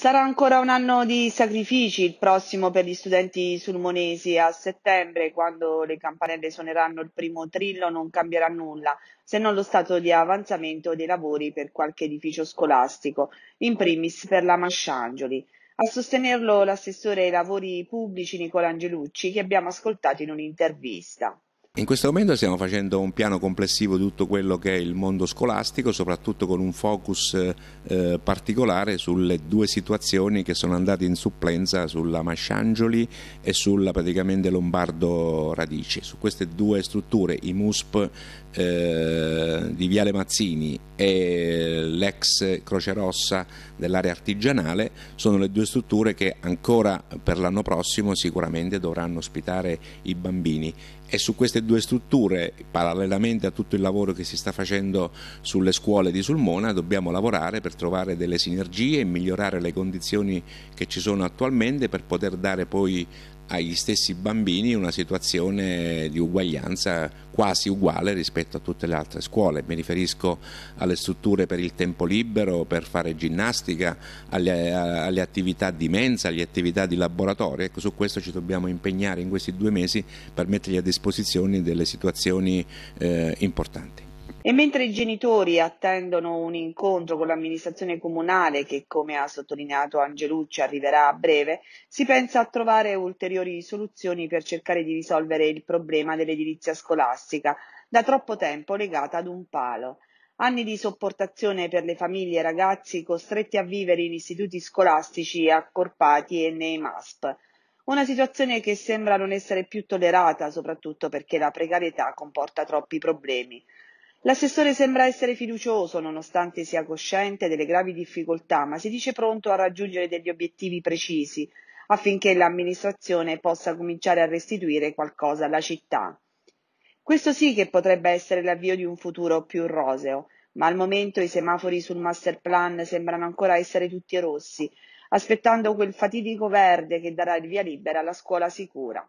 Sarà ancora un anno di sacrifici il prossimo per gli studenti sulmonesi a settembre, quando le campanelle suoneranno il primo trillo, non cambierà nulla, se non lo stato di avanzamento dei lavori per qualche edificio scolastico, in primis per la Masciangioli. A sostenerlo l'assessore ai lavori pubblici Nicola Angelucci, che abbiamo ascoltato in un'intervista. In questo momento stiamo facendo un piano complessivo di tutto quello che è il mondo scolastico, soprattutto con un focus eh, particolare sulle due situazioni che sono andate in supplenza sulla Masciangioli e sulla praticamente Lombardo Radice. Su queste due strutture, i MUSP eh, di Viale Mazzini e l'ex Croce Rossa dell'area artigianale, sono le due strutture che ancora per l'anno prossimo sicuramente dovranno ospitare i bambini. E su queste due strutture, parallelamente a tutto il lavoro che si sta facendo sulle scuole di Sulmona, dobbiamo lavorare per trovare delle sinergie e migliorare le condizioni che ci sono attualmente per poter dare poi agli stessi bambini una situazione di uguaglianza quasi uguale rispetto a tutte le altre scuole. Mi riferisco alle strutture per il tempo libero, per fare ginnastica, alle, alle attività di mensa, alle attività di laboratorio. Ecco, su questo ci dobbiamo impegnare in questi due mesi per mettergli a disposizione delle situazioni eh, importanti. E mentre i genitori attendono un incontro con l'amministrazione comunale che, come ha sottolineato Angelucci, arriverà a breve, si pensa a trovare ulteriori soluzioni per cercare di risolvere il problema dell'edilizia scolastica, da troppo tempo legata ad un palo. Anni di sopportazione per le famiglie e ragazzi costretti a vivere in istituti scolastici accorpati e nei MASP. Una situazione che sembra non essere più tollerata, soprattutto perché la precarietà comporta troppi problemi. L'assessore sembra essere fiducioso, nonostante sia cosciente delle gravi difficoltà, ma si dice pronto a raggiungere degli obiettivi precisi affinché l'amministrazione possa cominciare a restituire qualcosa alla città. Questo sì che potrebbe essere l'avvio di un futuro più roseo, ma al momento i semafori sul master plan sembrano ancora essere tutti rossi, aspettando quel fatidico verde che darà il via libera alla scuola sicura.